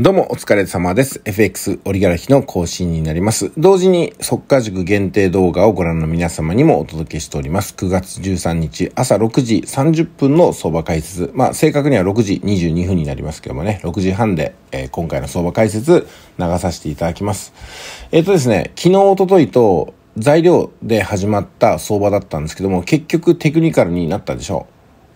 どうもお疲れ様です。FX オリガラヒの更新になります。同時に速稼塾限定動画をご覧の皆様にもお届けしております。9月13日朝6時30分の相場解説。まあ正確には6時22分になりますけどもね、6時半で、えー、今回の相場解説流させていただきます。えっ、ー、とですね、昨日おとといと材料で始まった相場だったんですけども、結局テクニカルになったでしょ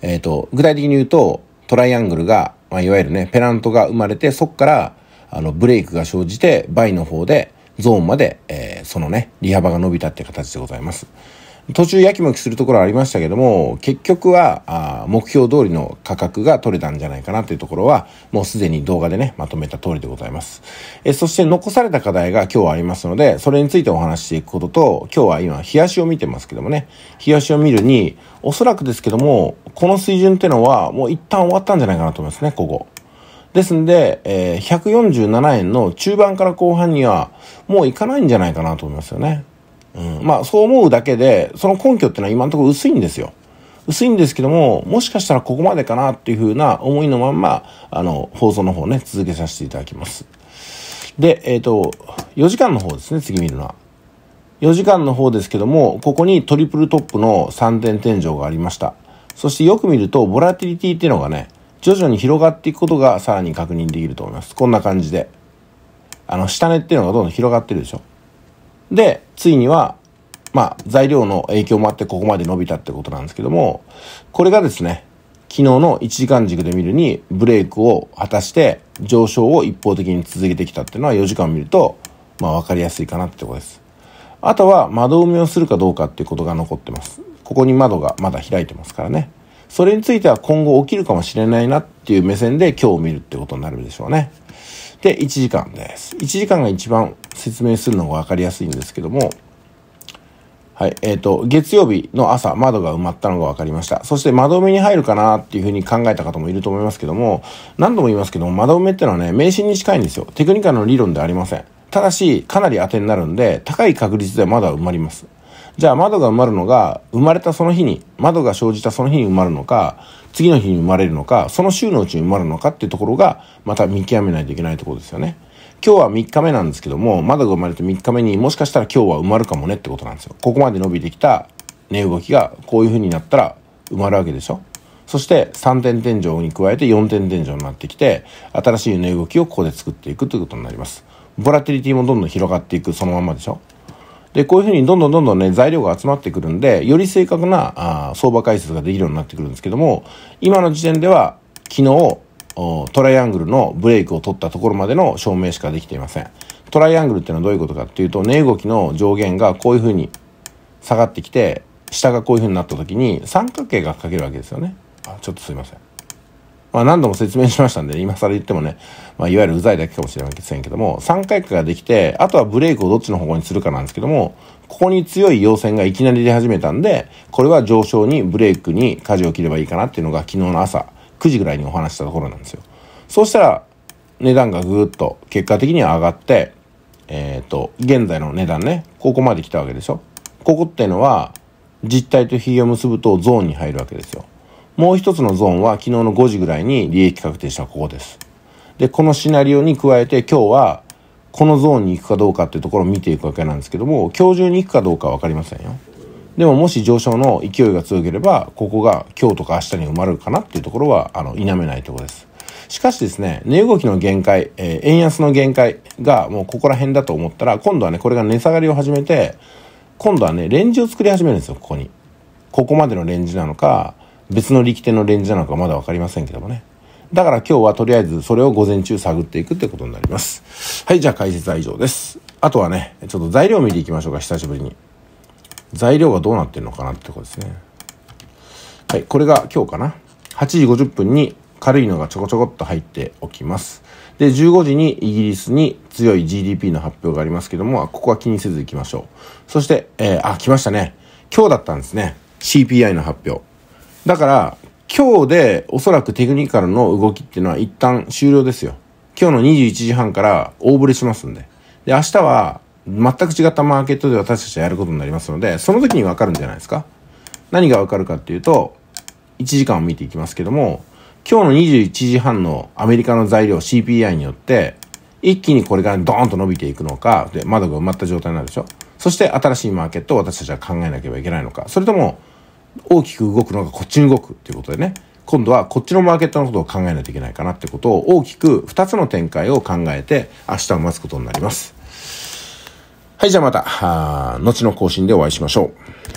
う。えっ、ー、と、具体的に言うとトライアングルがまあ、いわゆるね、ペナントが生まれて、そこから、あの、ブレイクが生じて、バイの方で、ゾーンまで、えー、そのね、利幅が伸びたっていう形でございます。途中やきもきするところはありましたけども、結局は、あ目標通りの価格が取れたんじゃないかなというところは、もうすでに動画でね、まとめた通りでございます。えそして残された課題が今日はありますので、それについてお話していくことと、今日は今、日足を見てますけどもね、日足を見るに、おそらくですけども、この水準っていうのは、もう一旦終わったんじゃないかなと思いますね、ここ。ですんで、えー、147円の中盤から後半には、もういかないんじゃないかなと思いますよね。うん、まあそう思うだけで、その根拠っていうのは今のところ薄いんですよ。薄いんですけども、もしかしたらここまでかなっていうふうな思いのまんま、あの、放送の方ね、続けさせていただきます。で、えっ、ー、と、4時間の方ですね、次見るのは。4時間の方ですけども、ここにトリプルトップの3点天井がありました。そしてよく見ると、ボラティリティっていうのがね、徐々に広がっていくことがさらに確認できると思います。こんな感じで。あの、下値っていうのがどんどん広がってるでしょ。で、ついには、まあ、材料の影響もあってここまで伸びたってことなんですけども、これがですね、昨日の1時間軸で見るにブレイクを果たして上昇を一方的に続けてきたっていうのは4時間見ると、まあ分かりやすいかなってとこです。あとは窓埋めをするかどうかっていうことが残ってます。ここに窓がまだ開いてますからね。それについては今後起きるかもしれないなっていう目線で今日を見るってことになるでしょうね。で、1時間です。1時間が一番説明するのが分かりやすいんですけども、はい。えっ、ー、と、月曜日の朝、窓が埋まったのが分かりました。そして窓埋めに入るかなっていうふうに考えた方もいると思いますけども、何度も言いますけども、窓埋めってのはね、迷信に近いんですよ。テクニカルの理論ではありません。ただし、かなり当てになるんで、高い確率ではまだ埋まります。じゃあ窓が埋まるのが、生まれたその日に、窓が生じたその日に埋まるのか、次の日に生まれるのか、その週のうちに埋まるのかっていうところが、また見極めないといけないところですよね。今日は3日目なんですけども、窓が生まれて3日目にもしかしたら今日は埋まるかもねってことなんですよ。ここまで伸びてきた値動きがこういう風になったら埋まるわけでしょ。そして3点天井に加えて4点天井になってきて、新しい値動きをここで作っていくということになります。ボラティリティもどんどん広がっていくそのままでしょ。で、こういうふうにどんどんどんどんね、材料が集まってくるんで、より正確なあ相場解説ができるようになってくるんですけども、今の時点では、昨日、トライアングルのブレイクを取ったところまでの証明しかできていません。トライアングルっていうのはどういうことかっていうと、値動きの上限がこういうふうに下がってきて、下がこういうふうになった時に三角形が書けるわけですよね。あ、ちょっとすいません。まあ、何度も説明しましたんで、今更言ってもね、まあ、いわゆるうざいだけかもしれませんけども、3回かができて、あとはブレイクをどっちの方向にするかなんですけども、ここに強い陽線がいきなり出始めたんで、これは上昇にブレイクに舵を切ればいいかなっていうのが昨日の朝9時ぐらいにお話したところなんですよ。そうしたら、値段がぐーっと結果的には上がって、えっ、ー、と、現在の値段ね、ここまで来たわけでしょ。ここっていうのは、実体と比を結ぶとゾーンに入るわけですよ。もう一つのゾーンは昨日の5時ぐらいに利益確定したここです。で、このシナリオに加えて今日はこのゾーンに行くかどうかっていうところを見ていくわけなんですけども、今日中に行くかどうかはかりませんよ。でももし上昇の勢いが強ければ、ここが今日とか明日に埋まるかなっていうところは、あの、否めないところです。しかしですね、値動きの限界、えー、円安の限界がもうここら辺だと思ったら、今度はね、これが値下がりを始めて、今度はね、レンジを作り始めるんですよ、ここに。ここまでのレンジなのか、別の力点のレンジなのかまだ分かりませんけどもね。だから今日はとりあえずそれを午前中探っていくってことになります。はい、じゃあ解説は以上です。あとはね、ちょっと材料を見ていきましょうか、久しぶりに。材料がどうなってるのかなってことですね。はい、これが今日かな。8時50分に軽いのがちょこちょこっと入っておきます。で、15時にイギリスに強い GDP の発表がありますけども、ここは気にせず行きましょう。そして、えー、あ、来ましたね。今日だったんですね。CPI の発表。だから、今日でおそらくテクニカルの動きっていうのは一旦終了ですよ。今日の21時半から大振れしますんで。で、明日は全く違ったマーケットで私たちはやることになりますので、その時にわかるんじゃないですか。何がわかるかっていうと、1時間を見ていきますけども、今日の21時半のアメリカの材料 CPI によって、一気にこれがドーンと伸びていくのか、で、窓が埋まった状態になるでしょ。そして新しいマーケットを私たちは考えなければいけないのか。それとも、大きく動くのがこっちに動くっていうことでね、今度はこっちのマーケットのことを考えないといけないかなってことを大きく2つの展開を考えて明日を待つことになります。はい、じゃあまた、後の更新でお会いしましょう。